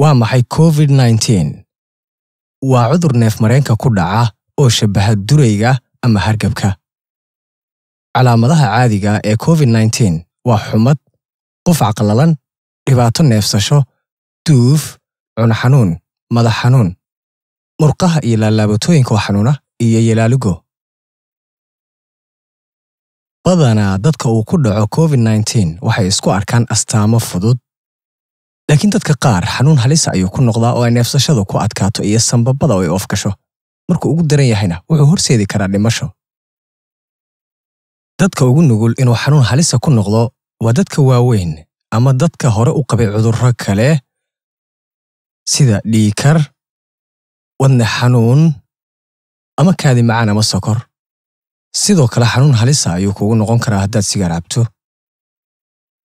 waa maxay covid waa cudur neef mareenka ku dhaca oo shabaha durayga ama hargabka calaamadaha caadiga ee covid waa xumad qufac caqlalan dhibaato neefsasho duuf cunxanuun madax xanuun murqaha iyo laalaabatooyinka oo xanuuna iyo yalaaligo badanaa dadka uu ku dhaco covid waxay isku arkaan astaamo fudud laakiin dadka qaar xanuun halisa ah ayuu ku noqdaa oo ay neefsashadu ku adkaato iyo sanbabada oo ay oofgasho markuu ugu daran yahayna wuxuu horseedi karaa dhimasho dadka ugu nugul inuu xanuun halisa ku noqdo waa dadka waaweyn ama dadka hore u qabay cudurro kale sida dhiikar wadne xanuun ama kaadi ama sokor sidoo kale xanuun halisa ayuu kugu noqon karaa haddaad sigaar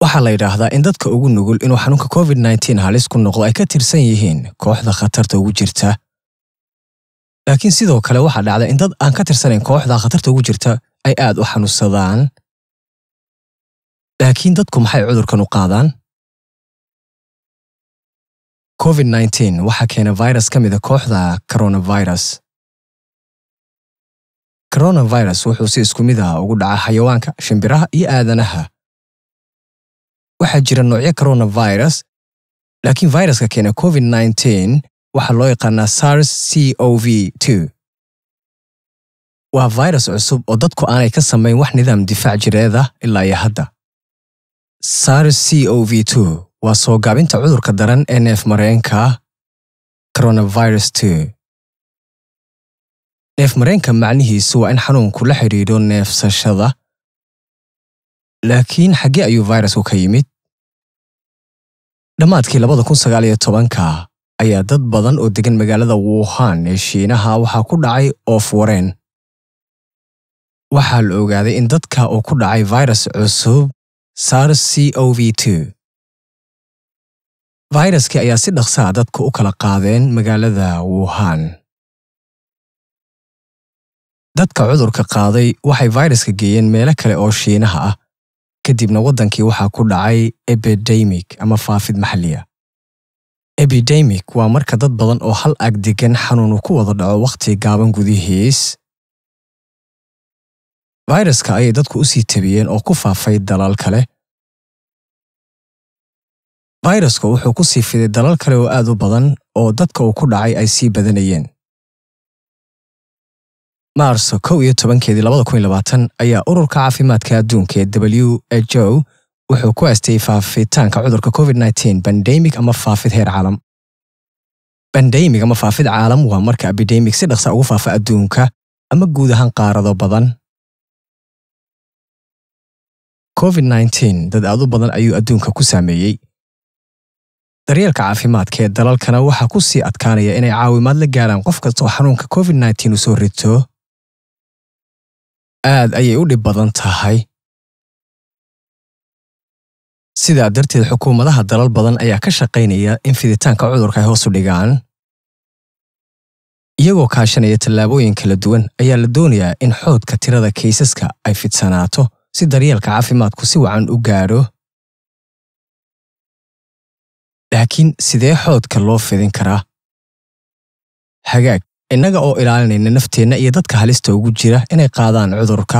waxaa la yidhaahdaa in dadka ugu nugul inuu xanuunka covid nneteen halis ku noqdo ay ka tirsan yihiin kooxda khatarta ugu jirta laakiin sidoo kale waxaa dhacda in dad aan ka tirsanayn kooxda khatarta ugu jirta ay aad u xanuunsadaan laakiin dadku maxay cudurkan u qaadaan covid nneteen waxaa keena virus ka mida ah kooxda coronavirus coronavirus wuxuu si isku mid ah ugu dhaca xayawaanka shimbiraha iyo aadanaha waxaa jira noocyo coronavirus laakiin viruska keena covid waxaa loo yaqaanaa sars c o v waa virus cusub oo dadku aanay ka samayn wax nidaam difaac jireed jireedah ilaa iyo hadda sars c o v waa soo gaabinta cudurka daran ee neef mareenka coronavirus neef mareenka macnihiisu waa in xanuunku la xidhiidho neefsashada laakiin xaggee ayuu vayrasku ka yimid dhammaadkii labada kun sagaal iyo tobanka ayaa dad badan oo degan magaalada wuhan ee shiinaha waxaa ku dhacay oof wareen waxaa la ogaaday in dadka uu ku dhacay virus cusub sars c o v vairuskii ayaa si dhaqsaa dadka u kala qaadeen magaalada wuhan dadka cudurka qaaday waxay vairuska geeyeen meelo kale oo shiinaha ah kadibna waddankii waxaa ku dhacay epidemic ama faafid maxalliya epidemic waa marka dad badan oo hal ag degan xanuunu ku wada dhaco wakhti gaaban gudihiis fayraska ayay dadku u sii tabiyeen oo ku faafay dalal kale fayrasku wuxuu ku sii fiday dalal kale oo aad u badan oo dadka uu ku dhacay ay sii badanayeen maarso kow iyo tobankeedii labada kun iyo labaatan ayaa ururka caafimaadka adduunka ee w h o wuxuu ku aastayey faafitaanka cudurka covid nteen bandemig ama faafid heer caalam bandemig ama faafid caalam waa marka abidemig si dhaqsa ah ugu faafa adduunka ama guud ahaan qaarado badan covid dad aad u badan ayuu adduunka ku saameeyey daryeelka caafimaadka ee dalalkana waxaa ku sii adkaanaya inay caawimaad la gaaraan qof kastoo xanuunka covid uu soo rito aad ayay u dhib badan tahay sidaa darteed xukuumadaha dalal badan ayaa ka shaqaynaya in fiditaanka cudurka ay hoosu dhigaan iyagoo kaashanaya tallaabooyin kala duwan ayaa la doonayaa in xoodka tirada kaysaska ay fidsanaato si daryeelka caafimaadku si wacan u gaadho laakiin sidee xoodka loo fidin karaa hagaag innaga oo ilaalinayna nafteenna iyo dadka halista ugu jira inay qaadaan cudurka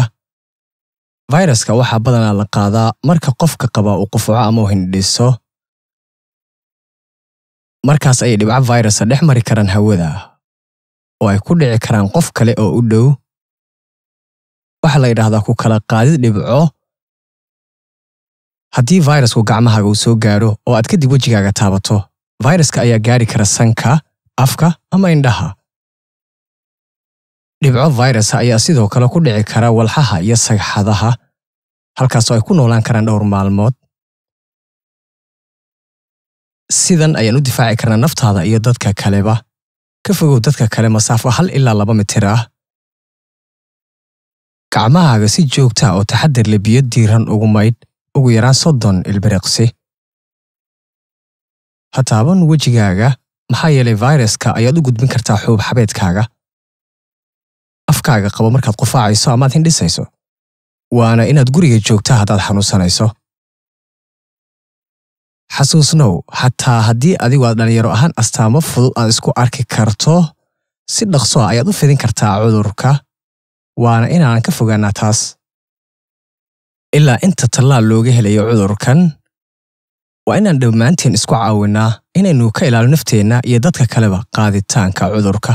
fayraska waxaa badanaa la qaadaa marka qofka qabaa uu qufuco ama u hindhiso markaas ayay dhibco fayrasa dhex mari karaan hawada oo ay ku dhici karaan qof kale oo u dhow waxaa la yidhaahdaa ku kala qaadid dhibco haddii fayrasku gacmahaaga uu soo gaadho oo aad kadib wejigaaga taabato fayraska ayaa gaari kara sanka afka ama indhaha dhibco virus ayaa sidoo kale ku dhici kara walxaha iyo sagxadaha halkaasoo ay ku noolaan karaan dhowr maalmood sidan ayaan u difaaci karnaa naftaada iyo dadka kaleba ka fogow dadka kale masaafo hal ilaa laba mitir ah gacmahaaga si joogtaa ah oo taxadir le biyo diiran ugu maydh ugu yaraan soddon ilbiriqsi ha taaban wejigaaga maxaa yeelay viruska ayaad u gudbin kartaa xuub xabeedkaaga afkaaga qabo markaad qufaacayso amaad hindhisayso waana inaad guriga joogta haddaad xanuunsanayso xasuusnow xataa haddii adigu aad dhalinyaro ahaan astaamo fudud aad isku arki karto si dhaqso ah ayaad u fidin kartaa cudurka waana inaanan ka fogaanaa taas ilaa inta tallaal looga helayo cudurkan waa inaan dhammaanteen isku caawinnaa inaynu ka ilaalo nafteenna iyo dadka kaleba qaaditaanka cudurka